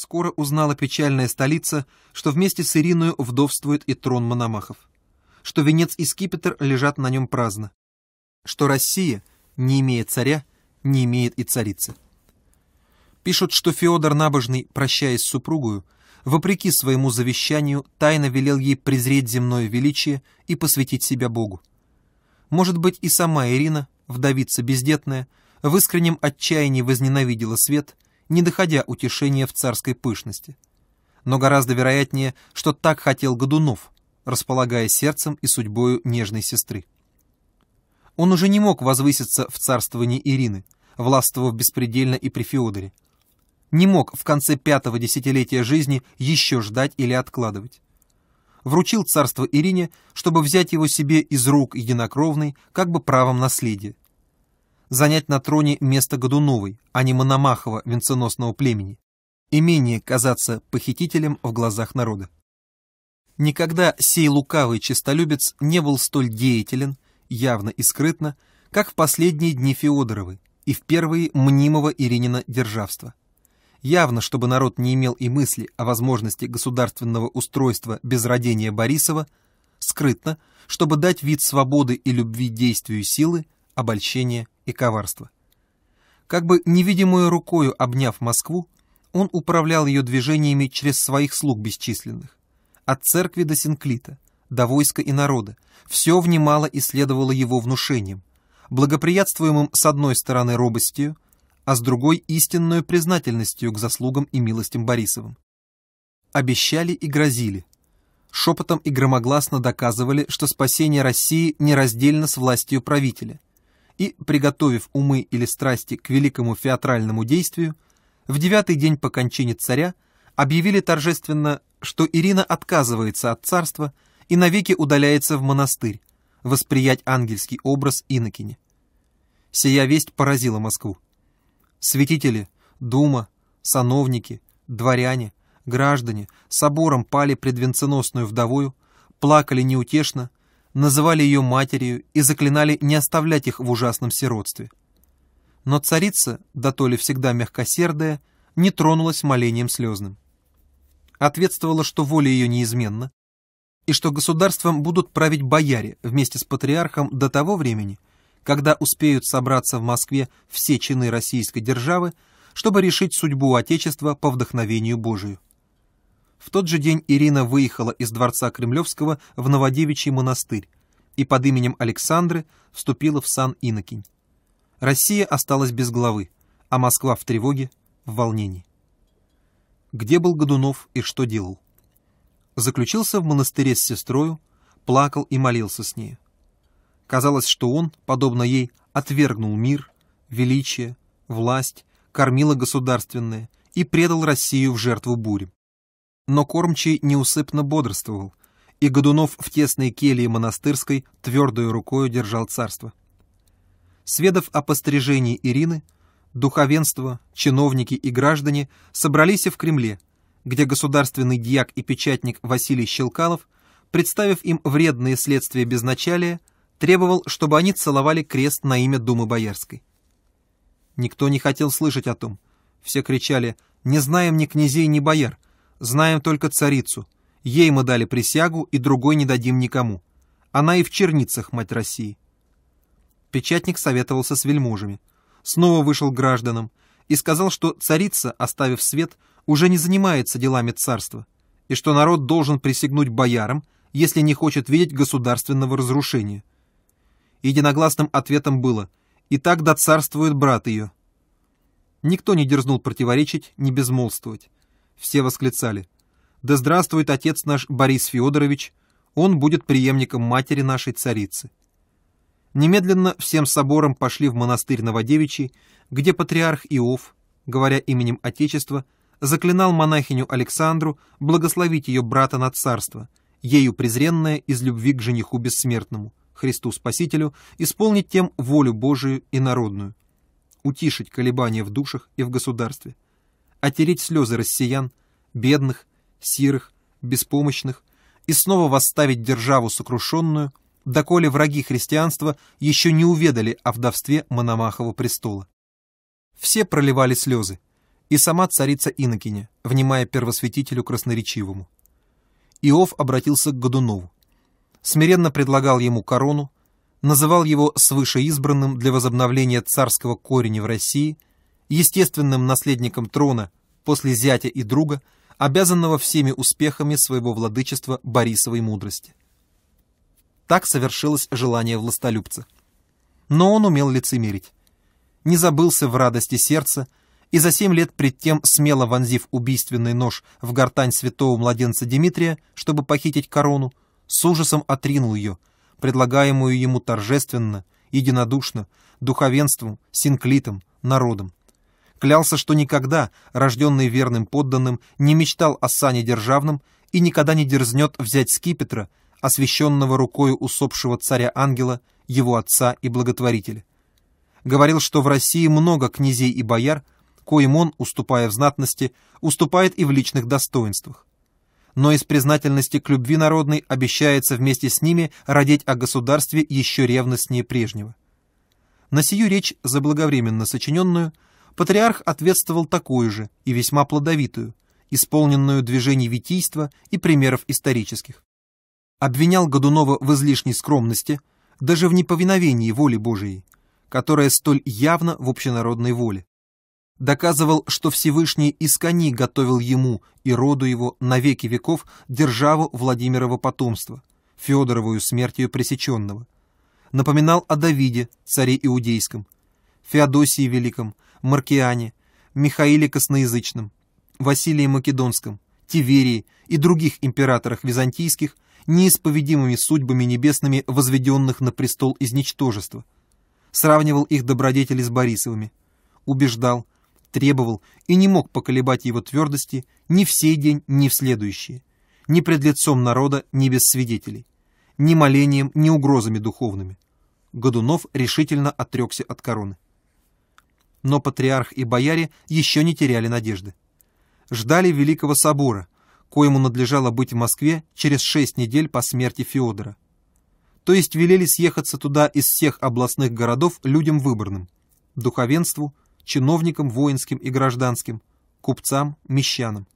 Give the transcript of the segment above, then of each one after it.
скоро узнала печальная столица, что вместе с Ириной вдовствует и трон Мономахов, что венец и скипетр лежат на нем праздно, что Россия, не имея царя, не имеет и царицы. Пишут, что Феодор Набожный, прощаясь с супругою, вопреки своему завещанию, тайно велел ей презреть земное величие и посвятить себя Богу. Может быть, и сама Ирина, вдовица бездетная, в искреннем отчаянии возненавидела свет — не доходя утешения в царской пышности. Но гораздо вероятнее, что так хотел Годунов, располагая сердцем и судьбою нежной сестры. Он уже не мог возвыситься в царствовании Ирины, властвовав беспредельно и при Феодоре. Не мог в конце пятого десятилетия жизни еще ждать или откладывать. Вручил царство Ирине, чтобы взять его себе из рук единокровной, как бы правом наследия занять на троне место Годуновой, а не Мономахова венценосного племени, и менее казаться похитителем в глазах народа. Никогда сей лукавый честолюбец не был столь деятелен, явно и скрытно, как в последние дни Феодоровы и в первые мнимого Иринина державства. Явно, чтобы народ не имел и мысли о возможности государственного устройства без родения Борисова, скрытно, чтобы дать вид свободы и любви действию силы, обольщение и коварство. Как бы невидимую рукою обняв Москву, он управлял ее движениями через своих слуг бесчисленных. От церкви до синклита, до войска и народа, все внимало и следовало его внушениям, благоприятствуемым с одной стороны робостью, а с другой истинную признательностью к заслугам и милостям Борисовым. Обещали и грозили. Шепотом и громогласно доказывали, что спасение России нераздельно с властью правителя – и, приготовив умы или страсти к великому феатральному действию, в девятый день по кончине царя объявили торжественно, что Ирина отказывается от царства и навеки удаляется в монастырь, восприять ангельский образ инокини. Сия весть поразила Москву. Святители, дума, сановники, дворяне, граждане собором пали пред венценосную вдовою, плакали неутешно, называли ее матерью и заклинали не оставлять их в ужасном сиротстве. Но царица, да то ли всегда мягкосердая, не тронулась молением слезным. Ответствовала, что воля ее неизменна, и что государством будут править бояре вместе с патриархом до того времени, когда успеют собраться в Москве все чины российской державы, чтобы решить судьбу Отечества по вдохновению Божию. В тот же день Ирина выехала из дворца Кремлевского в Новодевичий монастырь и под именем Александры вступила в сан Инокинь. Россия осталась без главы, а Москва в тревоге, в волнении. Где был Годунов и что делал? Заключился в монастыре с сестрою, плакал и молился с ней. Казалось, что он, подобно ей, отвергнул мир, величие, власть, кормила государственное и предал Россию в жертву бурям но кормчий неусыпно бодрствовал, и Годунов в тесной келье монастырской твердую рукою держал царство. Сведав о пострижении Ирины, духовенство, чиновники и граждане собрались в Кремле, где государственный диак и печатник Василий Щелкалов, представив им вредные следствия безначалия, требовал, чтобы они целовали крест на имя Думы Боярской. Никто не хотел слышать о том. Все кричали «Не знаем ни князей, ни бояр, знаем только царицу. Ей мы дали присягу, и другой не дадим никому. Она и в черницах, мать России». Печатник советовался с вельможами. Снова вышел к гражданам и сказал, что царица, оставив свет, уже не занимается делами царства, и что народ должен присягнуть боярам, если не хочет видеть государственного разрушения. Единогласным ответом было «И так доцарствует брат ее». Никто не дерзнул противоречить, не безмолвствовать. Все восклицали. «Да здравствует отец наш Борис Федорович! Он будет преемником матери нашей царицы!» Немедленно всем собором пошли в монастырь Новодевичий, где патриарх Иов, говоря именем Отечества, заклинал монахиню Александру благословить ее брата на царство, ею презренное из любви к жениху бессмертному, Христу Спасителю, исполнить тем волю Божию и народную, утишить колебания в душах и в государстве – отереть слезы россиян, бедных, сирых, беспомощных, и снова восставить державу сокрушенную, доколе враги христианства еще не уведали о вдовстве Мономахова престола. Все проливали слезы, и сама царица Инокиня, внимая первосвятителю красноречивому. Иов обратился к Годунову. Смиренно предлагал ему корону, называл его свыше избранным для возобновления царского корня в России – естественным наследником трона после зятя и друга, обязанного всеми успехами своего владычества Борисовой мудрости. Так совершилось желание властолюбца. Но он умел лицемерить. Не забылся в радости сердца, и за семь лет пред тем, смело вонзив убийственный нож в гортань святого младенца Дмитрия, чтобы похитить корону, с ужасом отринул ее, предлагаемую ему торжественно, единодушно, духовенством, синклитом, народом. Клялся, что никогда, рожденный верным подданным, не мечтал о сане державном и никогда не дерзнет взять скипетра, освященного рукою усопшего царя-ангела, его отца и благотворителя. Говорил, что в России много князей и бояр, коим он, уступая в знатности, уступает и в личных достоинствах. Но из признательности к любви народной обещается вместе с ними родить о государстве еще ревностнее прежнего. На сию речь, заблаговременно сочиненную, Патриарх ответствовал такую же и весьма плодовитую, исполненную движений витийства и примеров исторических. Обвинял Годунова в излишней скромности, даже в неповиновении воли Божией, которая столь явна в общенародной воле. Доказывал, что Всевышний из искони готовил ему и роду его на веки веков державу Владимирова потомства, Феодоровую смертью пресеченного. Напоминал о Давиде, царе Иудейском, Феодосии Великом, Маркиане, Михаиле Косноязычном, Василии Македонском, Тиверии и других императорах византийских, неисповедимыми судьбами небесными, возведенных на престол из ничтожества. Сравнивал их добродетели с Борисовыми. Убеждал, требовал и не мог поколебать его твердости ни в сей день, ни в следующие. Ни пред лицом народа, ни без свидетелей. Ни молением, ни угрозами духовными. Годунов решительно отрекся от короны. Но патриарх и бояре еще не теряли надежды. Ждали Великого Собора, коему надлежало быть в Москве через шесть недель по смерти Феодора. То есть велели съехаться туда из всех областных городов людям выборным, духовенству, чиновникам воинским и гражданским, купцам, мещанам.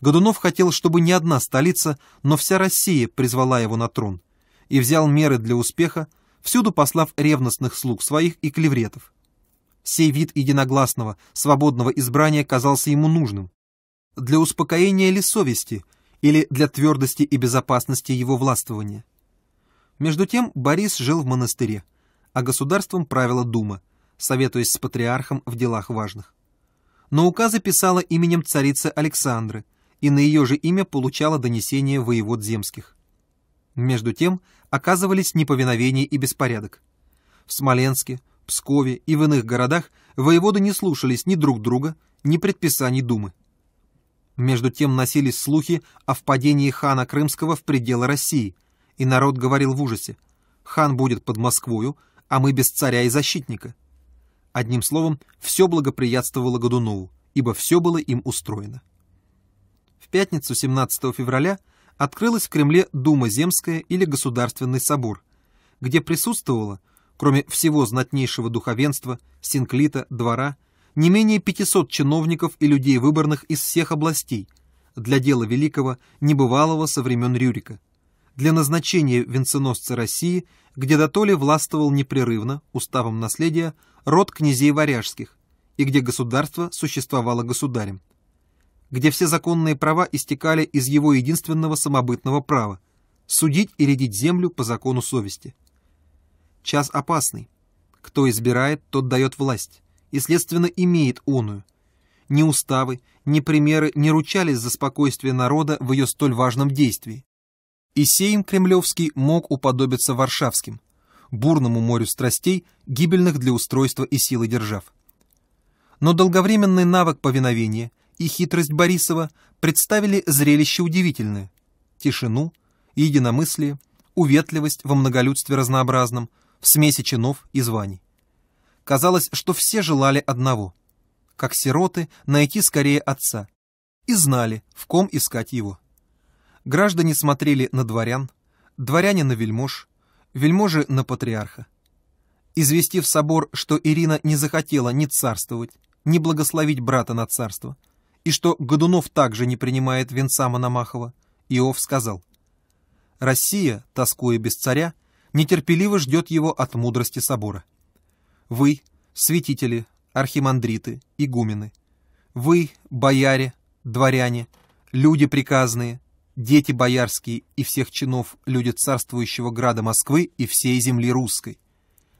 Годунов хотел, чтобы не одна столица, но вся Россия призвала его на трон, и взял меры для успеха, всюду послав ревностных слуг своих и клевретов. Сей вид единогласного, свободного избрания казался ему нужным. Для успокоения ли совести, или для твердости и безопасности его властвования? Между тем Борис жил в монастыре, а государством правила Дума, советуясь с патриархом в делах важных. Но указы писала именем царицы Александры, и на ее же имя получала донесение воевод земских. Между тем оказывались неповиновение и беспорядок. В Смоленске, Пскове и в иных городах воеводы не слушались ни друг друга, ни предписаний Думы. Между тем носились слухи о впадении хана Крымского в пределы России, и народ говорил в ужасе «хан будет под Москвою, а мы без царя и защитника». Одним словом, все благоприятствовало Годунову, ибо все было им устроено. В пятницу 17 февраля открылась в Кремле Дума Земская или Государственный собор, где присутствовало кроме всего знатнейшего духовенства, синклита, двора, не менее пятисот чиновников и людей выборных из всех областей для дела великого, небывалого со времен Рюрика, для назначения венценосца России, где дотоле властвовал непрерывно, уставом наследия, род князей варяжских, и где государство существовало государем, где все законные права истекали из его единственного самобытного права – судить и редить землю по закону совести – Час опасный. Кто избирает, тот дает власть, и, следственно, имеет оную. Ни уставы, ни примеры не ручались за спокойствие народа в ее столь важном действии. И Сейм Кремлевский мог уподобиться Варшавским, бурному морю страстей, гибельных для устройства и силы держав. Но долговременный навык повиновения и хитрость Борисова представили зрелище удивительное. Тишину, единомыслие, уветливость во многолюдстве разнообразном – в смеси чинов и званий. Казалось, что все желали одного — как сироты найти скорее отца, и знали, в ком искать его. Граждане смотрели на дворян, дворяне на вельмож, вельможи на патриарха. Известив собор, что Ирина не захотела ни царствовать, ни благословить брата на царство, и что Годунов также не принимает венца Мономахова, Иов сказал, «Россия, тоскуя без царя, нетерпеливо ждет его от мудрости собора. Вы, святители, архимандриты, игумены, вы, бояре, дворяне, люди приказные, дети боярские и всех чинов, люди царствующего града Москвы и всей земли русской.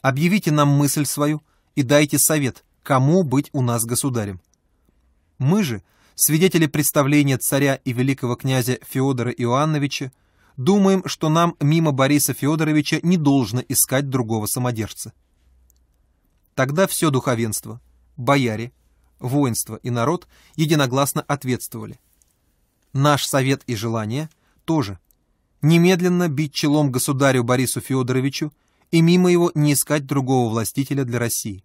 Объявите нам мысль свою и дайте совет, кому быть у нас государем. Мы же, свидетели представления царя и великого князя Феодора Иоанновича, Думаем, что нам мимо Бориса Федоровича не должно искать другого самодержца. Тогда все духовенство, бояре, воинство и народ единогласно ответствовали. Наш совет и желание тоже. Немедленно бить челом государю Борису Федоровичу и мимо его не искать другого властителя для России.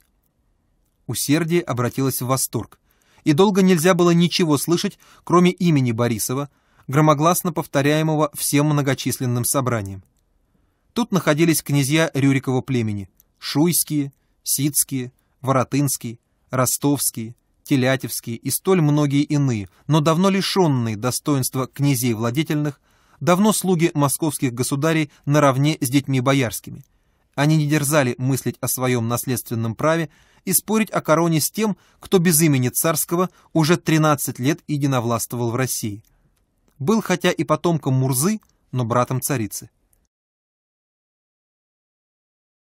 Усердие обратилось в восторг, и долго нельзя было ничего слышать, кроме имени Борисова – громогласно повторяемого всем многочисленным собранием. Тут находились князья Рюрикова племени – Шуйские, Сицкие, Воротынские, Ростовские, Телятевские и столь многие иные, но давно лишенные достоинства князей владетельных, давно слуги московских государей наравне с детьми боярскими. Они не дерзали мыслить о своем наследственном праве и спорить о короне с тем, кто без имени царского уже 13 лет единовластвовал в России – был хотя и потомком Мурзы, но братом царицы.